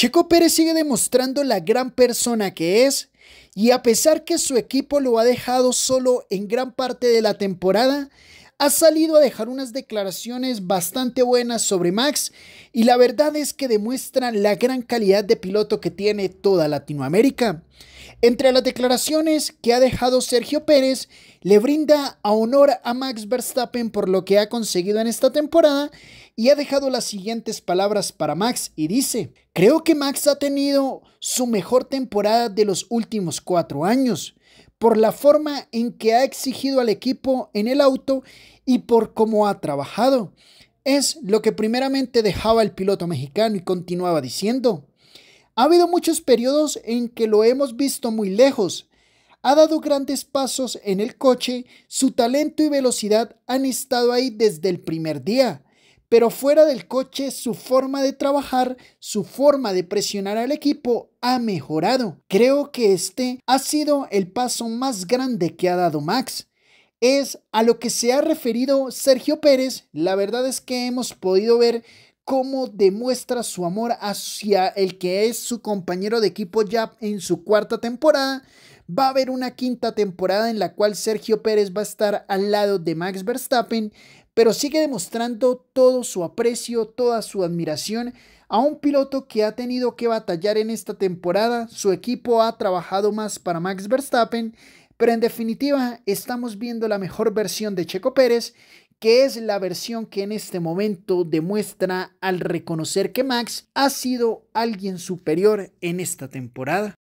Chico Pérez sigue demostrando la gran persona que es y a pesar que su equipo lo ha dejado solo en gran parte de la temporada, ha salido a dejar unas declaraciones bastante buenas sobre Max y la verdad es que demuestran la gran calidad de piloto que tiene toda Latinoamérica. Entre las declaraciones que ha dejado Sergio Pérez, le brinda a honor a Max Verstappen por lo que ha conseguido en esta temporada y ha dejado las siguientes palabras para Max y dice, creo que Max ha tenido su mejor temporada de los últimos cuatro años por la forma en que ha exigido al equipo en el auto y por cómo ha trabajado. Es lo que primeramente dejaba el piloto mexicano y continuaba diciendo, ha habido muchos periodos en que lo hemos visto muy lejos. Ha dado grandes pasos en el coche, su talento y velocidad han estado ahí desde el primer día. Pero fuera del coche, su forma de trabajar, su forma de presionar al equipo ha mejorado. Creo que este ha sido el paso más grande que ha dado Max es a lo que se ha referido Sergio Pérez. La verdad es que hemos podido ver cómo demuestra su amor hacia el que es su compañero de equipo ya en su cuarta temporada. Va a haber una quinta temporada en la cual Sergio Pérez va a estar al lado de Max Verstappen, pero sigue demostrando todo su aprecio, toda su admiración a un piloto que ha tenido que batallar en esta temporada. Su equipo ha trabajado más para Max Verstappen, pero en definitiva estamos viendo la mejor versión de Checo Pérez que es la versión que en este momento demuestra al reconocer que Max ha sido alguien superior en esta temporada.